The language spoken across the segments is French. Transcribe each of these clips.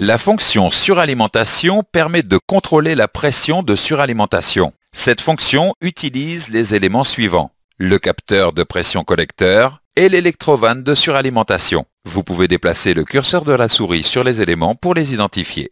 La fonction suralimentation permet de contrôler la pression de suralimentation. Cette fonction utilise les éléments suivants. Le capteur de pression collecteur et l'électrovanne de suralimentation. Vous pouvez déplacer le curseur de la souris sur les éléments pour les identifier.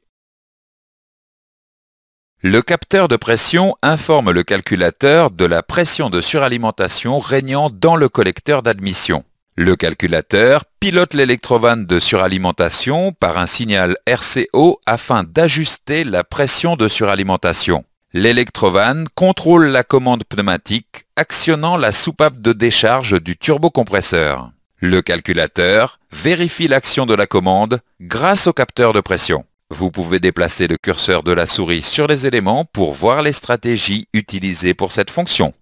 Le capteur de pression informe le calculateur de la pression de suralimentation régnant dans le collecteur d'admission. Le calculateur pilote l'électrovanne de suralimentation par un signal RCO afin d'ajuster la pression de suralimentation. L'électrovanne contrôle la commande pneumatique actionnant la soupape de décharge du turbocompresseur. Le calculateur vérifie l'action de la commande grâce au capteur de pression. Vous pouvez déplacer le curseur de la souris sur les éléments pour voir les stratégies utilisées pour cette fonction.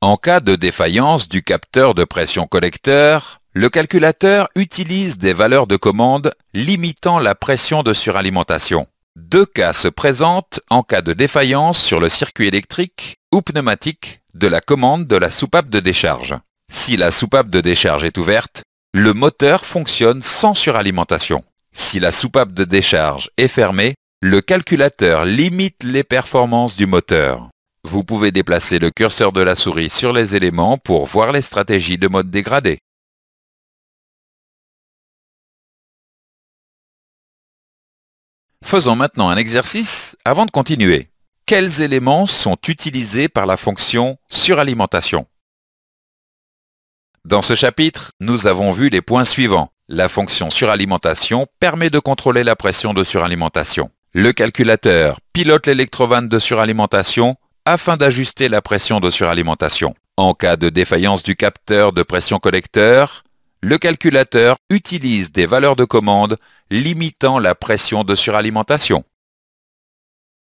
En cas de défaillance du capteur de pression collecteur, le calculateur utilise des valeurs de commande limitant la pression de suralimentation. Deux cas se présentent en cas de défaillance sur le circuit électrique ou pneumatique de la commande de la soupape de décharge. Si la soupape de décharge est ouverte, le moteur fonctionne sans suralimentation. Si la soupape de décharge est fermée, le calculateur limite les performances du moteur. Vous pouvez déplacer le curseur de la souris sur les éléments pour voir les stratégies de mode dégradé. Faisons maintenant un exercice avant de continuer. Quels éléments sont utilisés par la fonction suralimentation Dans ce chapitre, nous avons vu les points suivants. La fonction suralimentation permet de contrôler la pression de suralimentation. Le calculateur pilote l'électrovanne de suralimentation afin d'ajuster la pression de suralimentation. En cas de défaillance du capteur de pression collecteur, le calculateur utilise des valeurs de commande limitant la pression de suralimentation.